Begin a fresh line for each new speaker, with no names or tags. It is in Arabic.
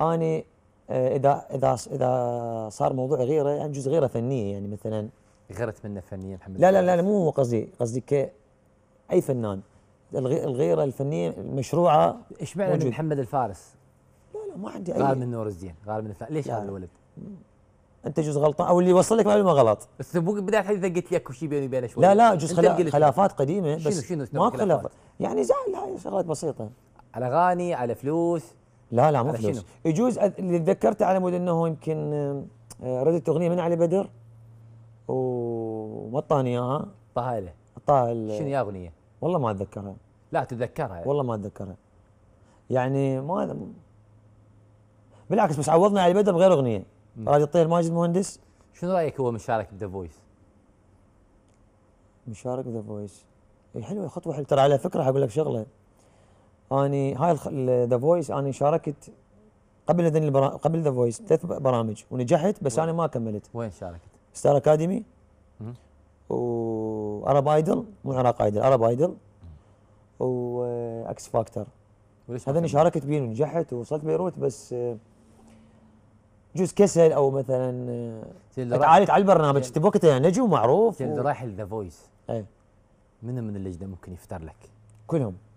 اني آه، اذا اذا اذا صار موضوع غيره يعني جزء غيره فنيه يعني مثلا غيرت منه فنيا محمد لا لا لا, لا مو قصدي قصدي ك اي فنان الغيره الفنيه المشروعه ايش معنى محمد الفارس؟ لا لا ما عندي اي غالب من نور الدين غالب من الفارس ليش هذا الولد؟ انت جزء غلطان او اللي وصل لك معلومه غلط بس بدايه الحديث قلت لك شيء بيني وبينه شوي لا لا جزء خلا خلافات قديمه بس شنو شنو ما خلافات يعني زعل هاي شغلات بسيطه على اغاني على فلوس لا لا مو فلوس يجوز اللي تذكرته على مود انه يمكن آه، ردت اغنيه من علي بدر وما اعطاني اياها له طاهل شنو يا اغنيه؟ والله ما اتذكرها لا تتذكرها والله ما اتذكرها يعني ما بالعكس بس عوضنا علي بدر بغير اغنيه راد الطير ماجد مهندس شنو رايك هو مشارك بذا فويس؟ مشارك ذا فويس حلوه خطوه حلوه ترى على فكره حقول لك شغله اني هاي ذا فويس اني شاركت قبل اذن البرا... قبل ذا فويس ثلاث برامج ونجحت بس وين. انا ما كملت وين شاركت؟ ستار اكاديمي وعرب ايدل مو عراق ايدل عرب ايدل واكس فاكتور هذا اللي شاركت بيه ونجحت ووصلت بيروت بس آه، جوز كسل او مثلا آه، تعالت على البرنامج انت بوقتها يعني نجم معروف اللي و... رايح ذا فويس اي من من اللجنه ممكن يفتر لك؟ كلهم